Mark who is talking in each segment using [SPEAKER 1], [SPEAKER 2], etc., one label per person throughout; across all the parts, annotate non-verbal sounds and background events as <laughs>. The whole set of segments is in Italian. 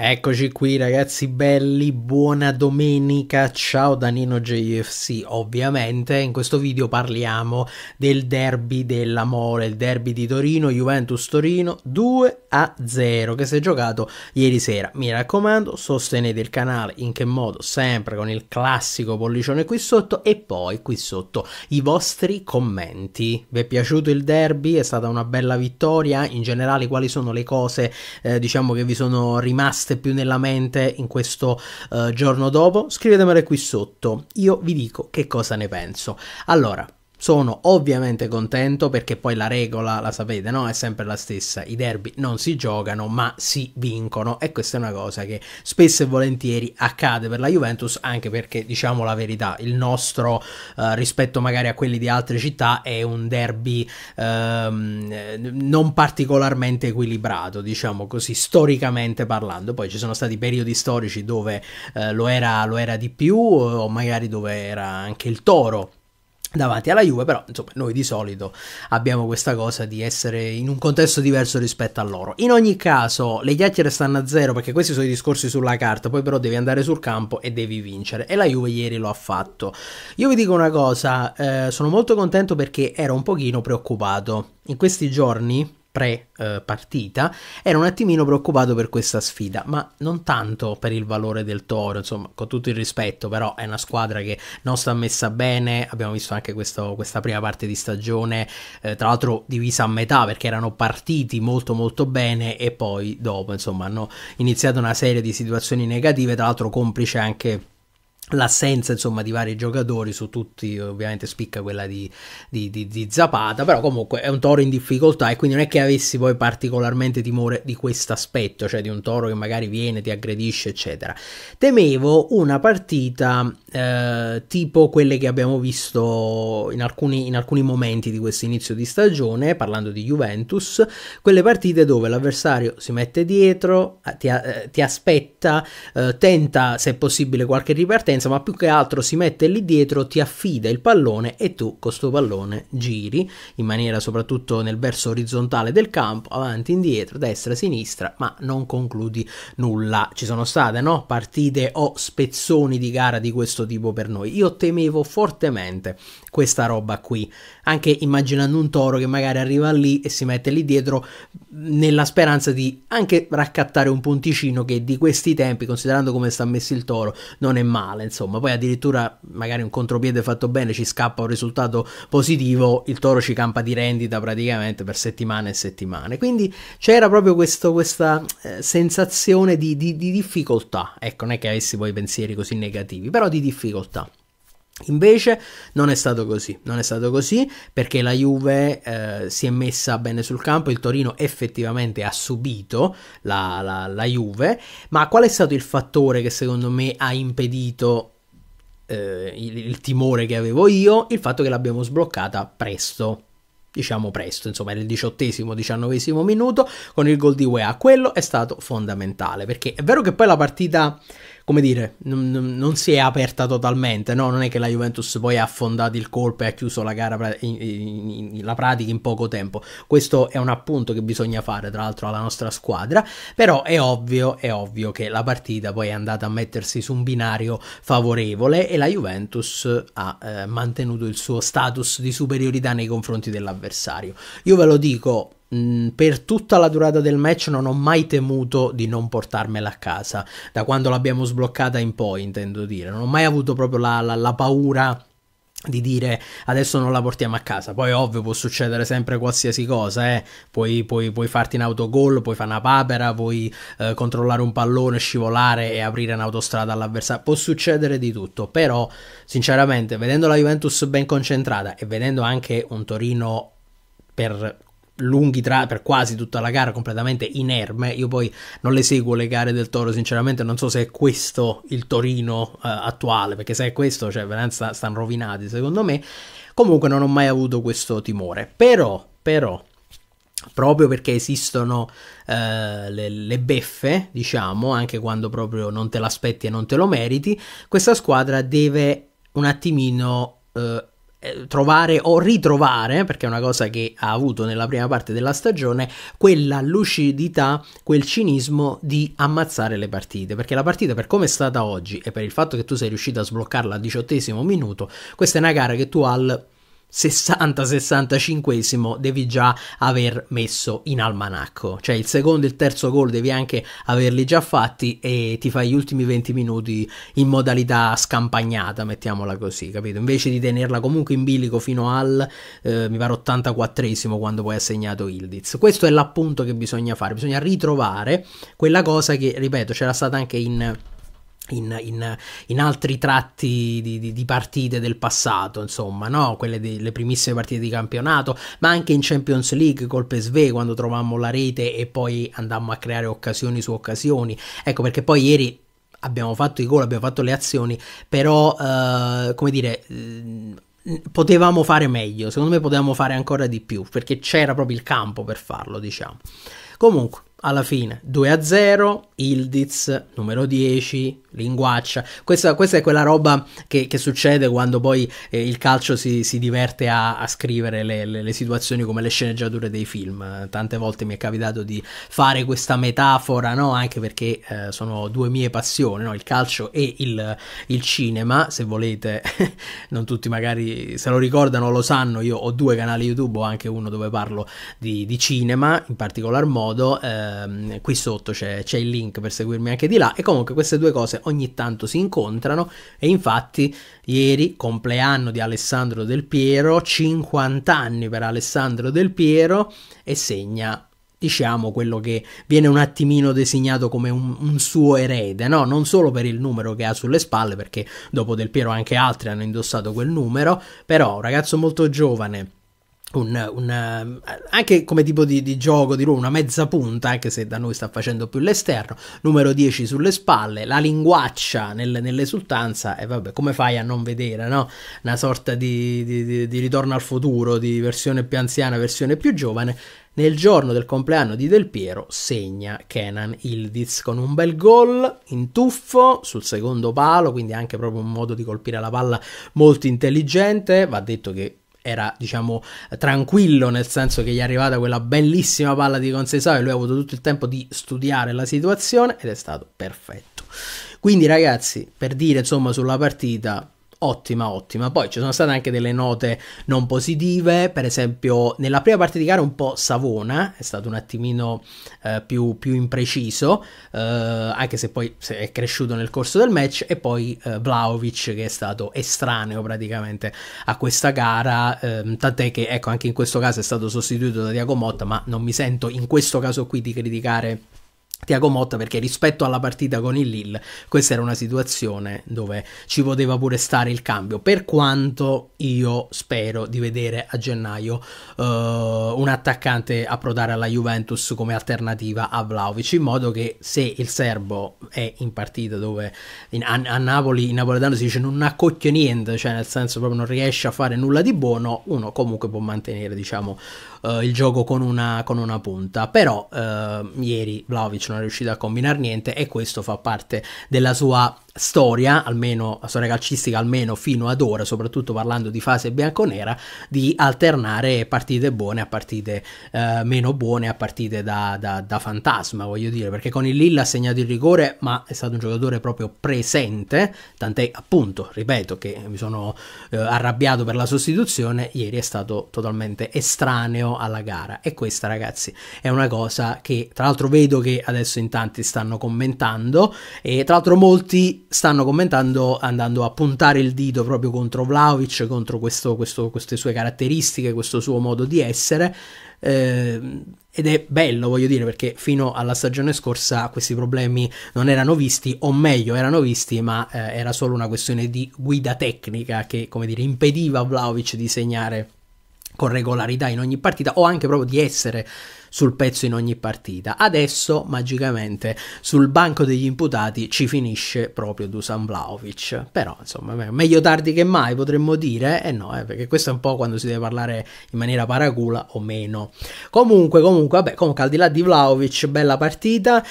[SPEAKER 1] Eccoci qui ragazzi belli, buona domenica, ciao da Nino JFC ovviamente, in questo video parliamo del derby dell'amore, il derby di Torino, Juventus Torino 2 a 0 che si è giocato ieri sera, mi raccomando sostenete il canale in che modo, sempre con il classico pollicione qui sotto e poi qui sotto i vostri commenti, vi è piaciuto il derby, è stata una bella vittoria, in generale quali sono le cose eh, diciamo che vi sono rimaste rimaste più nella mente in questo eh, giorno dopo, scrivetemele qui sotto. Io vi dico che cosa ne penso. Allora, sono ovviamente contento perché poi la regola, la sapete, no? È sempre la stessa. I derby non si giocano ma si vincono e questa è una cosa che spesso e volentieri accade per la Juventus anche perché, diciamo la verità, il nostro eh, rispetto magari a quelli di altre città è un derby ehm, non particolarmente equilibrato, diciamo così, storicamente parlando. Poi ci sono stati periodi storici dove eh, lo, era, lo era di più o magari dove era anche il toro davanti alla Juve, però insomma noi di solito abbiamo questa cosa di essere in un contesto diverso rispetto a loro. In ogni caso le chiacchiere stanno a zero perché questi sono i discorsi sulla carta, poi però devi andare sul campo e devi vincere e la Juve ieri lo ha fatto. Io vi dico una cosa, eh, sono molto contento perché ero un pochino preoccupato. In questi giorni pre-partita, eh, ero un attimino preoccupato per questa sfida, ma non tanto per il valore del Toro, insomma, con tutto il rispetto, però è una squadra che non sta messa bene, abbiamo visto anche questo, questa prima parte di stagione, eh, tra l'altro divisa a metà perché erano partiti molto molto bene e poi dopo, insomma, hanno iniziato una serie di situazioni negative, tra l'altro complice anche l'assenza insomma di vari giocatori su tutti ovviamente spicca quella di, di, di, di, Zapata però comunque è un toro in difficoltà e quindi non è che avessi poi particolarmente timore di questo aspetto cioè di un toro che magari viene ti aggredisce eccetera temevo una partita eh, tipo quelle che abbiamo visto in alcuni, in alcuni momenti di questo inizio di stagione parlando di Juventus quelle partite dove l'avversario si mette dietro eh, ti, eh, ti aspetta eh, tenta se possibile qualche ripartenza differenza, ma più che altro si mette lì dietro, ti affida il pallone e tu con questo pallone giri in maniera soprattutto nel verso orizzontale del campo, avanti, indietro, destra, sinistra, ma non concludi nulla. Ci sono state no? partite o spezzoni di gara di questo tipo per noi. Io temevo fortemente questa roba qui, anche immaginando un toro che magari arriva lì e si mette lì dietro nella speranza di anche raccattare un punticino che di questi tempi, considerando come sta messo il toro, non è male insomma, poi addirittura magari un contropiede fatto bene ci scappa un risultato positivo, il toro ci campa di rendita praticamente per settimane e settimane. Quindi c'era proprio questo, questa eh, sensazione di, di, di difficoltà, ecco, non è che avessi poi pensieri così negativi, però di difficoltà. Invece non è stato così, non è stato così perché la Juve eh, si è messa bene sul campo, il Torino effettivamente ha subito la, la, la Juve, ma qual è stato il fattore che secondo me ha impedito eh, il, il timore che avevo io? Il fatto che l'abbiamo sbloccata presto, diciamo presto, insomma era il diciottesimo, diciannovesimo minuto con il gol di UEA. Quello è stato fondamentale perché è vero che poi la partita come dire, non, non si è aperta totalmente, no? Non è che la Juventus poi ha affondato il colpo e ha chiuso la gara, in, in, in, la pratica in poco tempo. Questo è un appunto che bisogna fare, tra l'altro, alla nostra squadra, però è ovvio, è ovvio che la partita poi è andata a mettersi su un binario favorevole e la Juventus ha eh, mantenuto il suo status di superiorità nei confronti dell'avversario. Io ve lo dico Mm, per tutta la durata del match non ho mai temuto di non portarmela a casa, da quando l'abbiamo sbloccata in poi intendo dire, non ho mai avuto proprio la, la, la paura di dire adesso non la portiamo a casa. Poi, ovvio, può succedere sempre qualsiasi cosa. Eh. Puoi, puoi, puoi farti un autogol, puoi fare una papera, puoi eh, controllare un pallone, scivolare e aprire un'autostrada all'avversario. Può succedere di tutto. Però, sinceramente, vedendo la Juventus ben concentrata e vedendo anche un Torino per lunghi tra per quasi tutta la gara completamente inerme io poi non le seguo le gare del Toro sinceramente non so se è questo il Torino eh, attuale perché se è questo cioè veramente stanno rovinati secondo me comunque non ho mai avuto questo timore però però proprio perché esistono eh, le, le, beffe, diciamo, anche quando proprio non te l'aspetti e non te lo meriti, questa squadra deve un attimino eh, eh, trovare o ritrovare, perché è una cosa che ha avuto nella prima parte della stagione, quella lucidità, quel cinismo di ammazzare le partite, perché la partita per come è stata oggi e per il fatto che tu sei riuscito a sbloccarla al diciottesimo minuto, questa è una gara che tu al 60-65 devi già aver messo in almanacco, cioè il secondo e il terzo gol devi anche averli già fatti e ti fai gli ultimi 20 minuti in modalità scampagnata, mettiamola così, capito? Invece di tenerla comunque in bilico fino al eh, mi pare 84esimo quando poi ha segnato Ildiz. Questo è l'appunto che bisogna fare, bisogna ritrovare quella cosa che, ripeto, c'era stata anche in in, in, in, altri tratti di, di, di, partite del passato, insomma, no? quelle delle primissime partite di campionato, ma anche in Champions League col PSV quando trovammo la rete e poi andammo a creare occasioni su occasioni. Ecco perché poi ieri abbiamo fatto i gol, abbiamo fatto le azioni, però eh, come dire mm, potevamo fare meglio, secondo me potevamo fare ancora di più, perché c'era proprio il campo per farlo, diciamo. Comunque, alla fine 2 a 0, Ildiz, numero 10, linguaccia. Questa, questa è quella roba che, che succede quando poi eh, il calcio si, si diverte a, a scrivere le, le, le, situazioni come le sceneggiature dei film. Tante volte mi è capitato di fare questa metafora, no? anche perché eh, sono due mie passioni, no? il calcio e il, il cinema. Se volete, <laughs> non tutti magari se lo ricordano, o lo sanno, io ho due canali YouTube, ho anche uno dove parlo di, di cinema in particolar modo. Eh, qui sotto c'è il link link per seguirmi anche di là e comunque queste due cose ogni tanto si incontrano e infatti ieri compleanno di Alessandro Del Piero, 50 anni per Alessandro Del Piero e segna diciamo quello che viene un attimino designato come un, un, suo erede, no? non solo per il numero che ha sulle spalle, perché dopo Del Piero anche altri hanno indossato quel numero, però un ragazzo molto giovane un, un, anche come tipo di, di, gioco di ruolo, una mezza punta, anche se da noi sta facendo più l'esterno, numero 10 sulle spalle, la linguaccia nel, nell'esultanza e vabbè, come fai a non vedere, no? Una sorta di, di, di ritorno al futuro, di versione più anziana, versione più giovane. Nel giorno del compleanno di Del Piero segna Kenan Ildiz con un bel gol in tuffo sul secondo palo, quindi anche proprio un modo di colpire la palla molto intelligente. Va detto che era diciamo tranquillo nel senso che gli è arrivata quella bellissima palla di Concesao e lui ha avuto tutto il tempo di studiare la situazione ed è stato perfetto quindi ragazzi per dire insomma sulla partita Ottima, ottima. Poi ci sono state anche delle note non positive, per esempio nella prima parte di gara un po' Savona, è stato un attimino eh, più, più, impreciso, eh, anche se poi è cresciuto nel corso del match, e poi eh, Vlaovic che è stato estraneo praticamente a questa gara, eh, tant'è che ecco anche in questo caso è stato sostituito da Diago Motta, ma non mi sento in questo caso qui di criticare Tiago Motta perché rispetto alla partita con il Lille questa era una situazione dove ci poteva pure stare il cambio per quanto io spero di vedere a gennaio uh, un attaccante approdare alla Juventus come alternativa a Vlaovic in modo che se il serbo è in partita dove in, a, a, Napoli in napoletano si dice non accocchio niente cioè nel senso proprio non riesce a fare nulla di buono uno comunque può mantenere diciamo uh, il gioco con una, con una punta però uh, ieri Vlaovic non è riuscito a combinare niente e questo fa parte della sua storia, almeno storia calcistica almeno fino ad ora, soprattutto parlando di fase bianconera, di alternare partite buone a partite eh, meno buone, a partite da, da, da, fantasma, voglio dire, perché con il Lilla ha segnato il rigore, ma è stato un giocatore proprio presente, tant'è appunto, ripeto, che mi sono eh, arrabbiato per la sostituzione, ieri è stato totalmente estraneo alla gara e questa ragazzi è una cosa che tra l'altro vedo che adesso in tanti stanno commentando e tra l'altro molti stanno commentando andando a puntare il dito proprio contro Vlaovic, contro questo, questo, queste sue caratteristiche, questo suo modo di essere. Eh, ed è bello, voglio dire, perché fino alla stagione scorsa questi problemi non erano visti, o meglio, erano visti, ma eh, era solo una questione di guida tecnica che, come dire, impediva a Vlaovic di segnare con regolarità in ogni partita o anche proprio di essere sul pezzo in ogni partita. Adesso, magicamente, sul banco degli imputati ci finisce proprio Dusan Vlaovic. Però, insomma, meglio tardi che mai, potremmo dire, e eh no, eh, perché questo è un po' quando si deve parlare in maniera paracula o meno. Comunque, comunque, vabbè, comunque, al di là di Vlaovic, bella partita.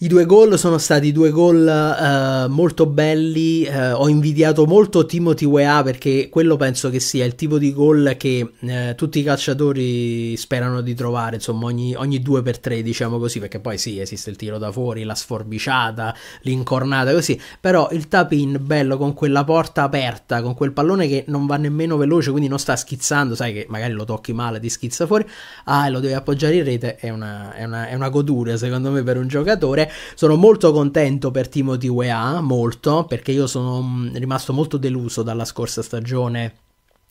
[SPEAKER 1] I due gol sono stati due gol uh, molto belli, uh, ho invidiato molto Timothy Wea perché quello penso che sia il tipo di gol che uh, tutti i calciatori sperano di trovare, insomma ogni, ogni 2x3 diciamo così, perché poi sì esiste il tiro da fuori, la sforbiciata, l'incornata così, però il tap-in bello con quella porta aperta, con quel pallone che non va nemmeno veloce, quindi non sta schizzando, sai che magari lo tocchi male, ti schizza fuori, ah lo devi appoggiare in rete, è una, è una, è una godura secondo me per un giocatore sono molto contento per Timothy Weah, molto, perché io sono mm, rimasto molto deluso dalla scorsa stagione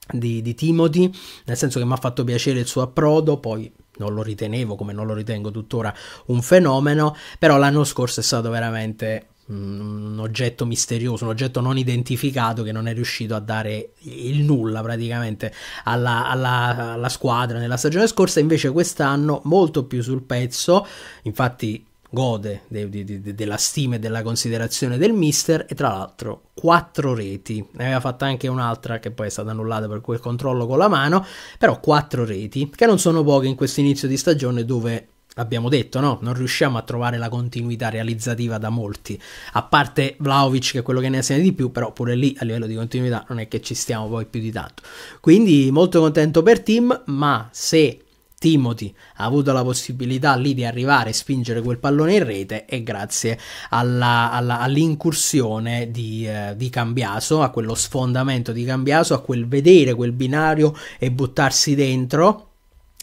[SPEAKER 1] di, di Timothy, nel senso che mi ha fatto piacere il suo approdo, poi non lo ritenevo come non lo ritengo tuttora un fenomeno, però l'anno scorso è stato veramente mm, un oggetto misterioso, un oggetto non identificato che non è riuscito a dare il nulla praticamente alla, alla, alla squadra nella stagione scorsa, invece quest'anno molto più sul pezzo, infatti gode de, de, de, della stima e della considerazione del mister e tra l'altro quattro reti ne aveva fatta anche un'altra che poi è stata annullata per quel controllo con la mano però quattro reti che non sono poche in questo inizio di stagione dove Abbiamo detto, no? Non riusciamo a trovare la continuità realizzativa da molti, a parte Vlaovic che è quello che ne segna di più, però pure lì a livello di continuità non è che ci stiamo poi più di tanto. Quindi molto contento per Tim, ma se Timothy ha avuto la possibilità lì di arrivare e spingere quel pallone in rete e grazie alla, alla, all'incursione di, eh, di, Cambiaso, a quello sfondamento di Cambiaso, a quel vedere quel binario e buttarsi dentro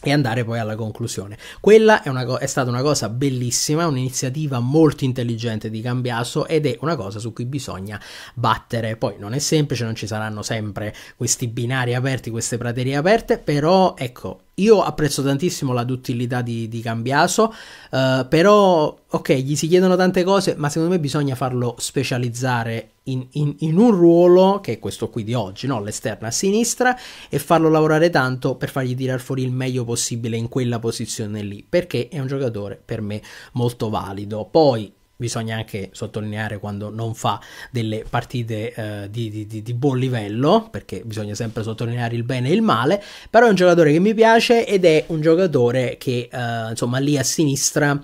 [SPEAKER 1] e andare poi alla conclusione. Quella è, co- è, stata una cosa bellissima, un'iniziativa molto intelligente di Cambiaso ed è una cosa su cui bisogna battere. Poi non è semplice, non ci saranno sempre questi binari aperti, queste praterie aperte, però ecco, io apprezzo tantissimo la duttilità di, di Cambiaso, eh, però ok, gli si chiedono tante cose, ma secondo me bisogna farlo specializzare in, in, in un ruolo, che è questo qui di oggi, no? l'esterna a sinistra, e farlo lavorare tanto per fargli tirare fuori il meglio possibile in quella posizione lì, perché è un giocatore per me molto valido. Poi bisogna anche sottolineare quando non fa delle partite eh, di, di, di, buon livello perché bisogna sempre sottolineare il bene e il male però è un giocatore che mi piace ed è un giocatore che eh, insomma lì a sinistra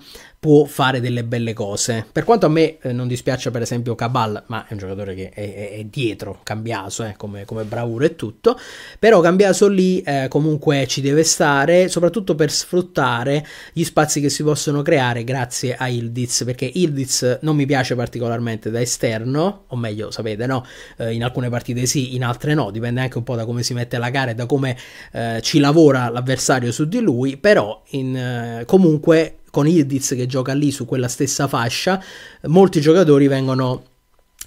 [SPEAKER 1] può fare delle belle cose. Per quanto a me eh, non dispiace, per esempio Cabal, ma è un giocatore che è, è, è dietro Cambiaso eh, come, come, bravura e tutto, però Cambiaso lì eh, comunque ci deve stare, soprattutto per sfruttare gli spazi che si possono creare grazie a Ildiz, perché Ildiz non mi piace particolarmente da esterno, o meglio sapete no, eh, in alcune partite sì, in altre no, dipende anche un po' da come si mette la gara e da come eh, ci lavora l'avversario su di lui, però in, comunque con Ildiz che gioca lì su quella stessa fascia, molti giocatori vengono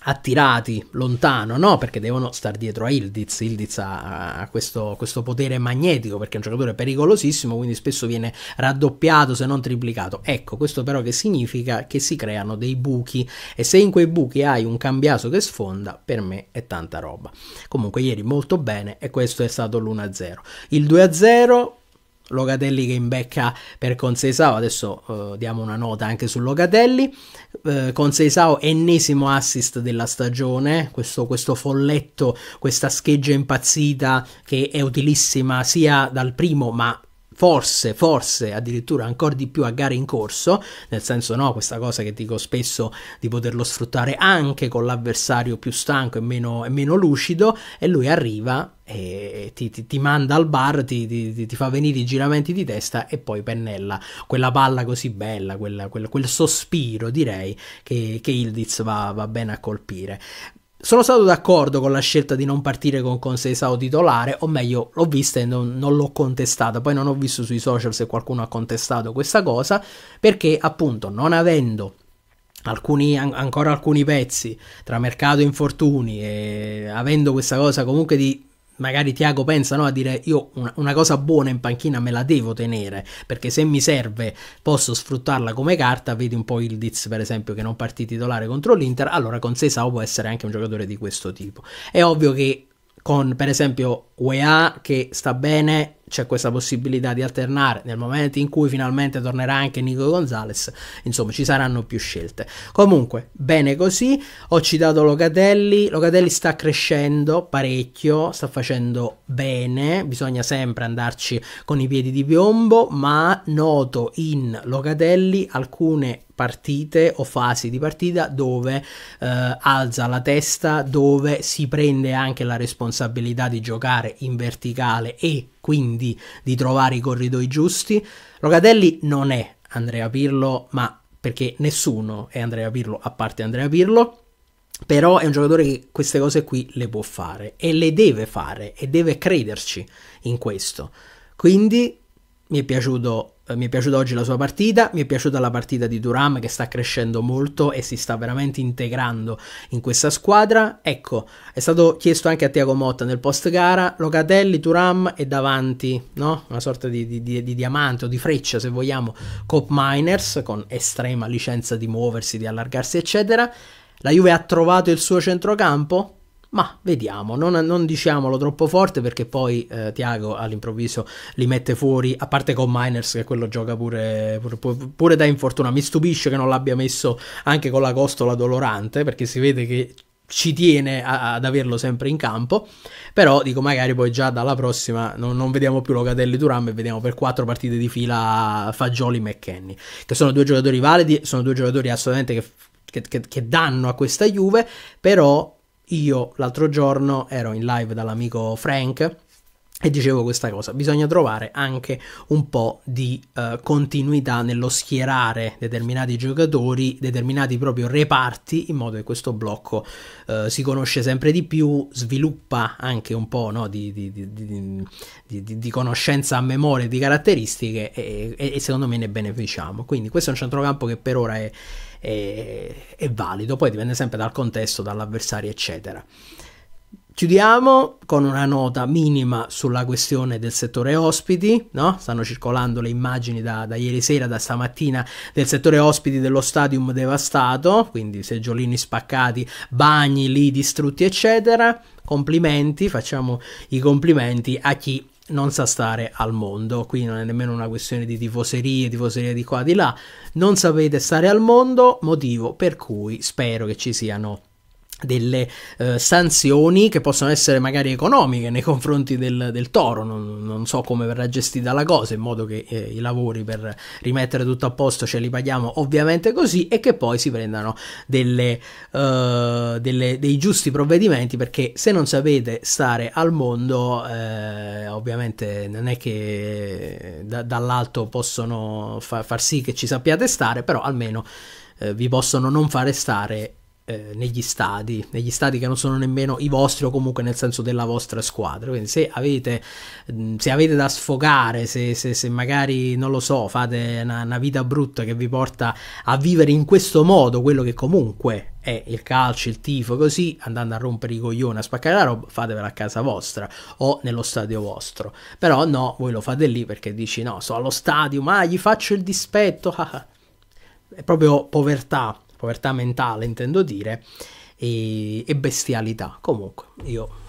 [SPEAKER 1] attirati lontano, no? Perché devono stare dietro a Ildiz. Ildiz ha, questo, questo, potere magnetico perché è un giocatore pericolosissimo, quindi spesso viene raddoppiato se non triplicato. Ecco, questo però che significa che si creano dei buchi e se in quei buchi hai un cambiato che sfonda, per me è tanta roba. Comunque ieri molto bene e questo è stato l'1-0. Il 2-0 Locatelli che imbecca per Conseisao, adesso eh, diamo una nota anche su Locatelli, eh, Conseisao ennesimo assist della stagione, questo, questo, folletto, questa scheggia impazzita che è utilissima sia dal primo ma forse, forse addirittura ancora di più a gare in corso, nel senso no, questa cosa che dico spesso di poterlo sfruttare anche con l'avversario più stanco e meno, e meno lucido, e lui arriva e ti, ti, ti, manda al bar, ti, ti, fa venire i giramenti di testa e poi pennella quella palla così bella, quella, quella, quel sospiro direi che, che Ildiz va, va bene a colpire. Sono stato d'accordo con la scelta di non partire con Conceição titolare, o meglio, l'ho vista e non, non l'ho contestata. Poi non ho visto sui social se qualcuno ha contestato questa cosa, perché appunto non avendo alcuni, an- ancora alcuni pezzi tra mercato e infortuni e avendo questa cosa comunque di magari Tiago pensa no, a dire io una, una, cosa buona in panchina me la devo tenere perché se mi serve posso sfruttarla come carta vedi un po' Ildiz per esempio che non partì titolare contro l'Inter allora con Sesao può essere anche un giocatore di questo tipo è ovvio che con per esempio UEA che sta bene c'è questa possibilità di alternare nel momento in cui finalmente tornerà anche Nico Gonzalez, insomma ci saranno più scelte. Comunque, bene così, ho citato Locatelli, Locatelli sta crescendo parecchio, sta facendo bene, bisogna sempre andarci con i piedi di piombo, ma noto in Locatelli alcune partite o fasi di partita dove eh, alza la testa, dove si prende anche la responsabilità di giocare in verticale e quindi di trovare i corridoi giusti. Locatelli non è Andrea Pirlo, ma perché nessuno è Andrea Pirlo a parte Andrea Pirlo. Però è un giocatore che queste cose qui le può fare e le deve fare e deve crederci in questo. Quindi mi è piaciuto eh, mi è piaciuta oggi la sua partita, mi è piaciuta la partita di Duram che sta crescendo molto e si sta veramente integrando in questa squadra. Ecco, è stato chiesto anche a Tiago Motta nel post gara, Locatelli, Duram e davanti, no? una sorta di, di, di, di, diamante o di freccia se vogliamo, Cop Miners con estrema licenza di muoversi, di allargarsi eccetera. La Juve ha trovato il suo centrocampo? ma vediamo, non, non diciamolo troppo forte perché poi eh, Tiago all'improvviso li mette fuori, a parte con Miners che quello gioca pure, pure, pure da infortuna, mi stupisce che non l'abbia messo anche con la costola dolorante perché si vede che ci tiene a, ad averlo sempre in campo però dico magari poi già dalla prossima non, non vediamo più Locatelli Duram e vediamo per quattro partite di fila Fagioli e McKenny che sono due giocatori validi sono due giocatori assolutamente che, che, che, che danno a questa Juve però io l'altro giorno ero in live dall'amico Frank e dicevo questa cosa, bisogna trovare anche un po' di eh, continuità nello schierare determinati giocatori, determinati proprio reparti, in modo che questo blocco eh, si conosce sempre di più, sviluppa anche un po' no, di, di, di, di, conoscenza a memoria, di caratteristiche e, e, e secondo me ne beneficiamo. Quindi questo è un centrocampo che per ora è, è, è valido, poi dipende sempre dal contesto, dall'avversario, eccetera. Chiudiamo con una nota minima sulla questione del settore ospiti, no? stanno circolando le immagini da, da, ieri sera, da stamattina, del settore ospiti dello stadium devastato, quindi seggiolini spaccati, bagni lì distrutti eccetera. Complimenti, facciamo i complimenti a chi non sa stare al mondo, qui non è nemmeno una questione di tifoserie, tifoserie di qua di là, non sapete stare al mondo, motivo per cui spero che ci siano delle eh, sanzioni che possono essere magari economiche nei confronti del, del toro, non, non, so come verrà gestita la cosa, in modo che eh, i lavori per rimettere tutto a posto ce li paghiamo ovviamente così e che poi si prendano delle, eh, delle, dei giusti provvedimenti perché se non sapete stare al mondo eh, ovviamente non è che eh, da, dall'alto possono fa, far sì che ci sappiate stare, però almeno eh, vi possono non fare stare eh, negli stadi, negli stadi che non sono nemmeno i vostri o comunque nel senso della vostra squadra. Quindi se avete, mm, se avete da sfogare, se, se, se, magari non lo so, fate una, una vita brutta che vi porta a vivere in questo modo quello che comunque è il calcio, il tifo, così andando a rompere i coglioni, a spaccare la roba, fatevela a casa vostra o nello stadio vostro. Però no, voi lo fate lì perché dici no, sto allo stadio, ma gli faccio il dispetto. <laughs> è proprio povertà povertà mentale intendo dire, e, e bestialità. Comunque, io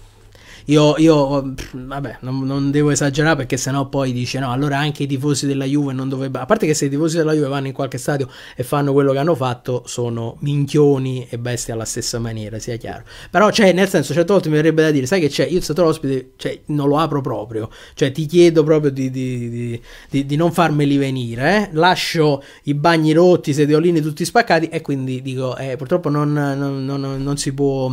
[SPEAKER 1] io, io vabbè, non, non, devo esagerare perché sennò poi dice no, allora anche i tifosi della Juve non dovrebbero... A parte che se i tifosi della Juve vanno in qualche stadio e fanno quello che hanno fatto, sono minchioni e bestie alla stessa maniera, sia chiaro. Però cioè, nel senso, certe volte mi verrebbe da dire, sai che c'è, io il stato ospite, cioè, non lo apro proprio, cioè ti chiedo proprio di, di, di, di non farmeli venire, eh? lascio i bagni rotti, i sediolini tutti spaccati e quindi dico, eh, purtroppo non, non, non, non si può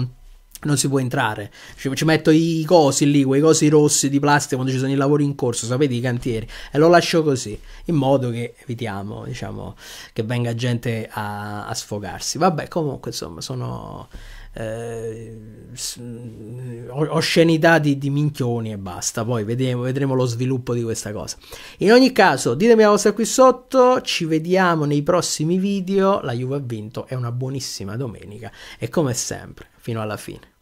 [SPEAKER 1] non si può entrare. Ci, ci, metto i cosi lì, quei cosi rossi di plastica quando ci sono i lavori in corso, sapete i cantieri, e lo lascio così, in modo che evitiamo, diciamo, che venga gente a, a sfogarsi. Vabbè, comunque, insomma, sono eh, oscenità di, di, minchioni e basta. Poi vedremo, vedremo lo sviluppo di questa cosa. In ogni caso, ditemi la vostra qui sotto. Ci vediamo nei prossimi video. La Juve ha vinto, è una buonissima domenica. E come sempre, fino alla fine.